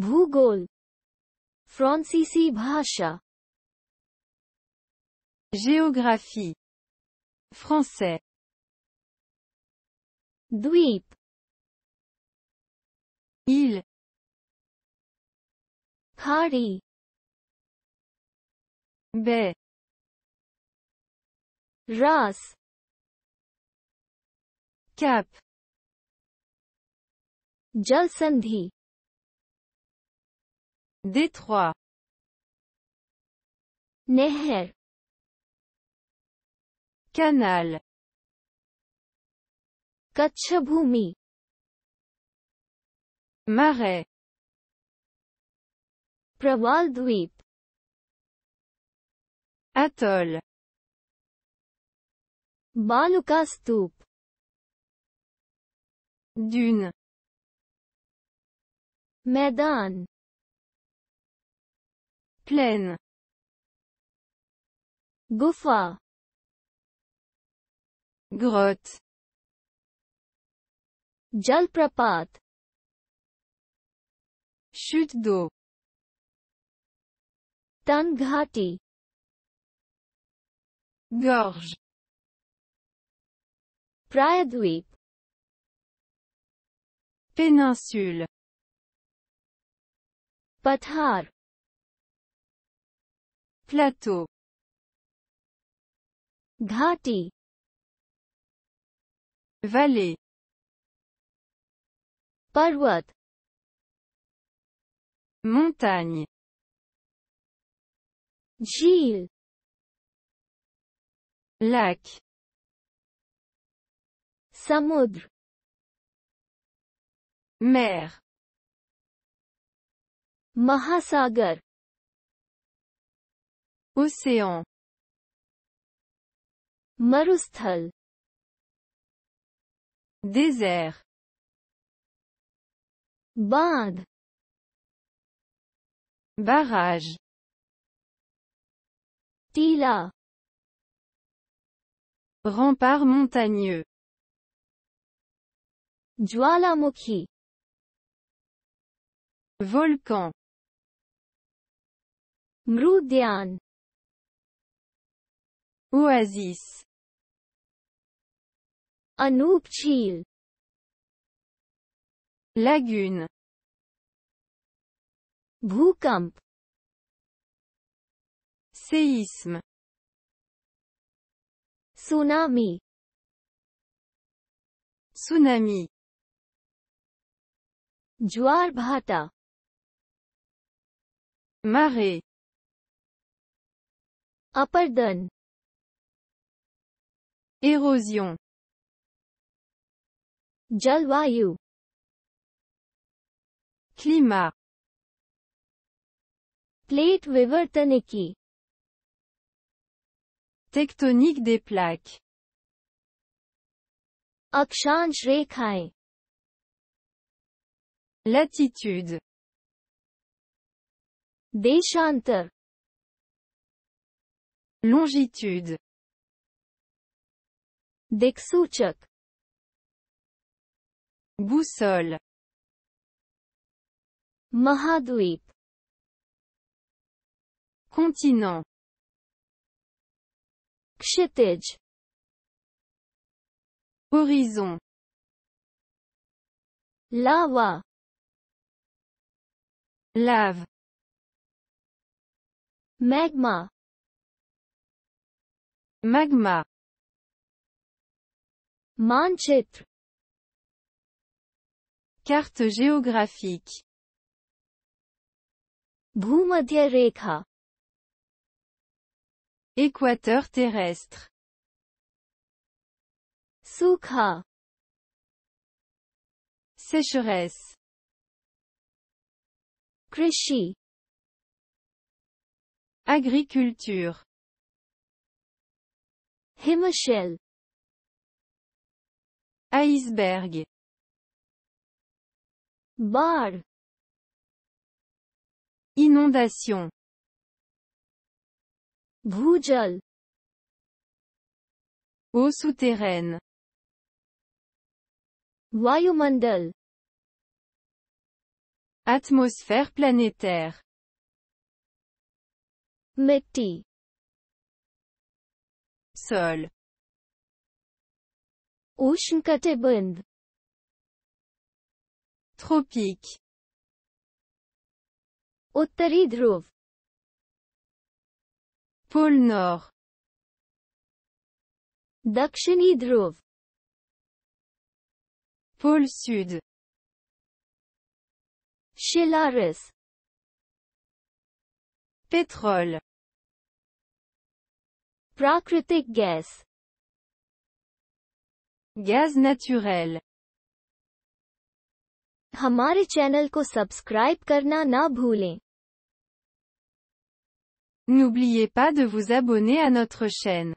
भूगोल फ्रांसीसी भाषा जियोग्राफी फ्रांसे द्वीप इल खाड़ी बे रास कैप जल संधि Détroit. Neher. Canal. Kachabhumi. Marais. prawaldweep, Atoll. Stoop. Dune. Medan. Plaine. Gouffa Grotte. Jalprapat. Chute d'eau. Tanghati. Gorge. Prayadweep. Péninsule. Pathar plateau Ghati vallée Parwat montagne Gilles. lac Samudra mer Mahasagar Océan. Marusthal. Désert. bad, Barrage. Tila. Rempart montagneux. Jwalamukhi. Volcan. Mrudyan. Oasis. Anoop Chil. Lagune. Bhukamp. Séisme. Tsunami. Tsunami. Jwar Bhata. Marée. Upper Érosion. Jalwayu. Climat. Plate Vivartaniki. Tectonique des plaques. Akshansh Rekhae. Latitude. Deshantar. Longitude. Dixouchak. boussole Mahadweep. continent Kshetij. horizon lava lave magma magma Manchetr. Carte géographique. Bhumadhya Équateur terrestre. Sukha. Sécheresse. Krishi. Agriculture. Himachal. Iceberg. Bar. Inondation. Bhujal. Eau souterraine. Vayumandal. Atmosphère planétaire. Mitti. Sol. Ushn-Katebund. Tropique. Uttari Pôle Nord. Dakshini Pôle Sud. Shilaris. Pétrole. Prakritic Gas. Gaz naturel. N'oubliez pas de vous abonner à notre chaîne.